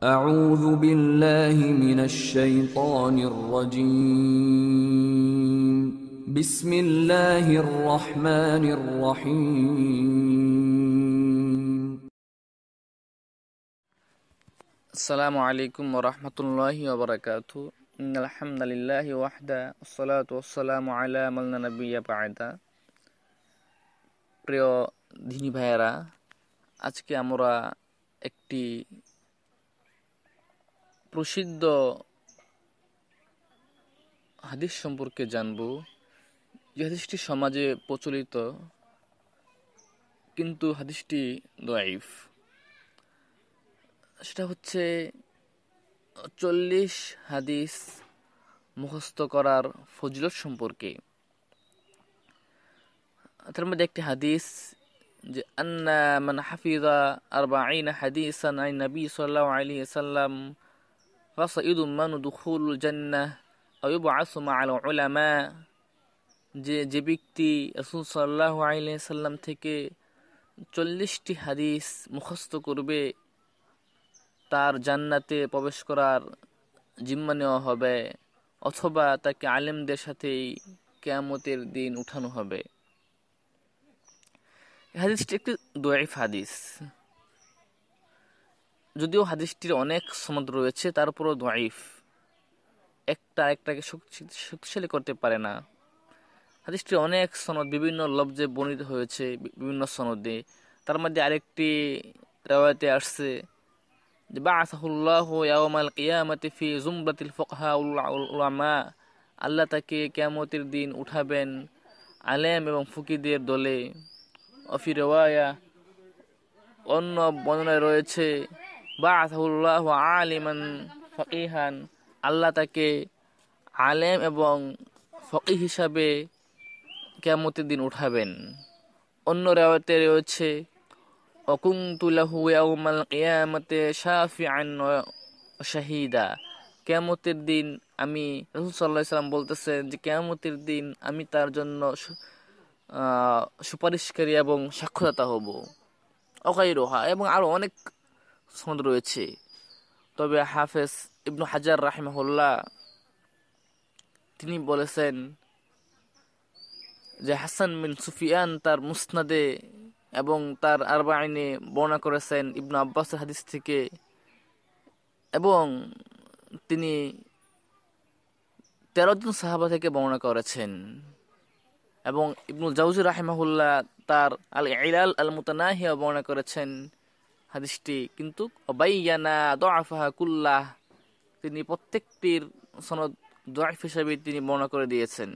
أعوذ بالله من الشيطان الرجيم بسم الله الرحمن الرحيم السلام عليكم ورحمة الله وبركاته إن الحمد لله وحده والصلاة والسلام على من نبي بعد প্রিয় ديني ভাইয়েরা আজকে আমরা একটি প্রসিদ্ধ হাদিস সম্পর্কে জানব যে হাদিসটি সমাজে প্রচলিত কিন্তু হাদিসটি দয়াইফ সেটা হচ্ছে চল্লিশ হাদিস মুখস্থ করার ফজিলত সম্পর্কে তার মধ্যে একটি হাদিস যে আন্না মান হাফিজা বা আইন হাদিস আইন নবী সাল্লাহ আলী সাল্লাম ওয়াসাঈদ উম্মানু দুখুল জান্না আয়ুব যে যে ব্যক্তি রসুল সাল্লাহ সাল্লাম থেকে চল্লিশটি হাদিস মুখস্থ করবে তার জান্নাতে প্রবেশ করার জিম্মা নেওয়া হবে অথবা তাকে আলেমদের সাথেই কেয়ামতের দিন উঠানো হবে হাদিসটি একটি দোয়েফ হাদিস যদিও হাদিসটির অনেক সনদ রয়েছে তারপরও দোয়াইফ একটা একটাকে শক্তিশালী করতে পারে না হাদিসটির অনেক সনদ বিভিন্ন লব্জে বর্ণিত হয়েছে বিভিন্ন সনদে তার মধ্যে আরেকটি রেওয়ায়তে আসছে যে বা আসাহুল্লাহ ইয়ামাল কিয়ামতে ফি জুমরাতিল ফকহা উলামা আল্লাহ তাকে কেয়ামতির দিন উঠাবেন আলেম এবং ফুকিদের দলে অফি রেওয়ায়া অন্য বর্ণনায় রয়েছে বাহুল্লাহ আলিমান ফকিহান আল্লাহ তাকে আলেম এবং ফকি হিসাবে কেমতের দিন উঠাবেন অন্য রেওয়াতে রয়েছে অকুন্তুলাহু ইয়াউমাল সাফি আন শাহিদা কেয়ামতের দিন আমি রসুল সাল্লাহ সাল্লাম বলতেছেন যে কেয়ামতের দিন আমি তার জন্য সুপারিশকারী এবং সাক্ষরতা হব অকাই রোহা এবং আরও অনেক সনদ রয়েছে তবে হাফেজ ইবনু হাজার রাহিমহল্লা তিনি বলেছেন যে হাসান বিন সুফিয়ান তার মুসনাদে এবং তার আরবা আইনে বর্ণনা করেছেন ইবনু আব্বাসের হাদিস থেকে এবং তিনি তেরো তেরোজন সাহাবা থেকে বর্ণনা করেছেন এবং ইবনুল জাউজি রাহেমাহুল্লাহ তার আল ইলাল আল মুতানাহিয়া বর্ণনা করেছেন হাদিসটি কিন্তু অবাইয়ানা দোয়াফাহা কুল্লাহ তিনি প্রত্যেকটির সনদ দোয়াফ হিসাবে তিনি বর্ণনা করে দিয়েছেন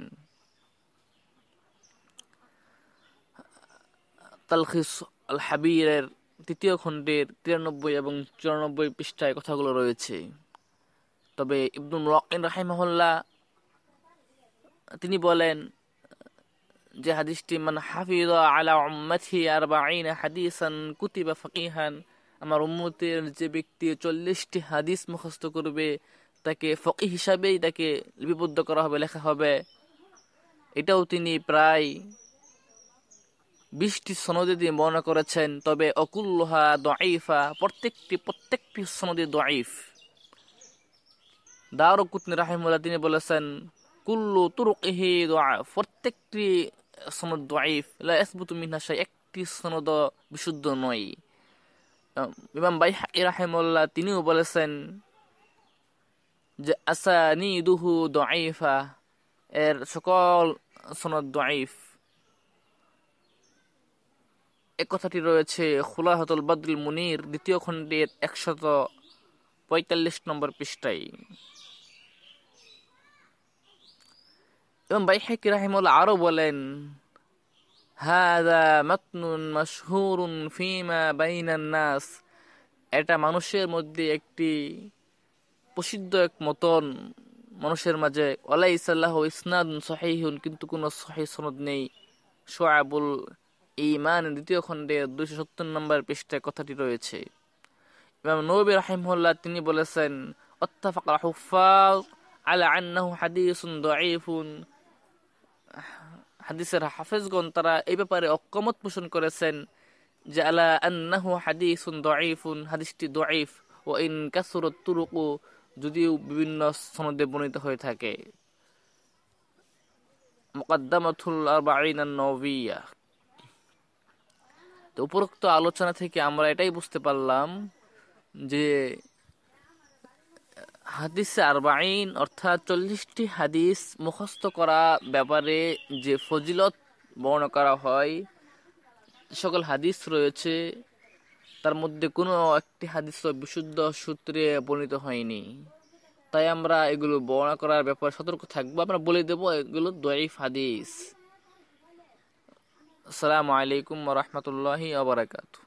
তালখিস আল হাবিরের তৃতীয় খণ্ডের তিরানব্বই এবং চুরানব্বই পৃষ্ঠায় কথাগুলো রয়েছে তবে ইবনুল রাহিমহল্লা তিনি বলেন যে হাদিসটি মানে হাফিজ আলা উম্মাথি আর বাইন হাদিসান কুতিবা ফকিহান আমার উম্মতের যে ব্যক্তি চল্লিশটি হাদিস মুখস্থ করবে তাকে ফকি হিসাবেই তাকে লিপিবদ্ধ করা হবে লেখা হবে এটাও তিনি প্রায় বিশটি সনদে দিয়ে বর্ণনা করেছেন তবে অকুল্লোহা দোয়াইফা প্রত্যেকটি প্রত্যেকটি সনদে দোয়াইফ দারুকুতনি রাহিমুল্লাহ তিনি বলেছেন কুল্লু তুরুক প্রত্যেকটি সনদ দোয়াইফ মিনহা মিনহাশাই একটি সনদ বিশুদ্ধ নয় ইমাম বাই রাহেমল্লা তিনিও বলেছেন যে আসানি দুহু দোয়াইফা এর সকল সনদ দোয়াইফ এ কথাটি রয়েছে খুলাহতুল বাদুল মুনির দ্বিতীয় খণ্ডের একশত পঁয়তাল্লিশ নম্বর পৃষ্ঠায় ইমাম হাকি রাহিমুল্লাহ আরো বলেন হাদা মাতনুন ফিমা বাইনান নাস এটা মানুষের মধ্যে একটি প্রসিদ্ধ এক মতন মানুষের মাঝে ওলাই সাল্লাহ ইসনাদ সহিহুন কিন্তু কোনো সহি সনদ নেই সোয়াবুল ইমান দ্বিতীয় খণ্ডে দুইশো সত্তর নম্বর পৃষ্ঠায় কথাটি রয়েছে ইমাম নবী রাহিমুল্লাহ তিনি বলেছেন অত্তাফাক হুফা আলা আন্নাহু হাদিসুন দাইফুন হাদিসের হাফেজগণ তারা এই ব্যাপারে অক্ষমত পোষণ করেছেন যে আলা আন্নাহু হাদিসুন দঈফুন হাদিসটি দঈফ ও ইন কাসুরত তুরুকু যদিও বিভিন্ন সনদে বর্ণিত হয়ে থাকে মোকাদ্দামাতুল আরবাঈনা নবিয়া তো উপরোক্ত আলোচনা থেকে আমরা এটাই বুঝতে পারলাম যে হাদিসে আরবাইন অর্থাৎ চল্লিশটি হাদিস মুখস্থ করা ব্যাপারে যে ফজিলত বর্ণনা করা হয় সকল হাদিস রয়েছে তার মধ্যে কোনো একটি হাদিস বিশুদ্ধ সূত্রে বর্ণিত হয়নি তাই আমরা এগুলো বর্ণনা করার ব্যাপারে সতর্ক থাকবো আমরা বলে দেব এগুলো দয়ফ হাদিস আসসালামু আলাইকুম রহমতুল্লাহি আবরাকাতু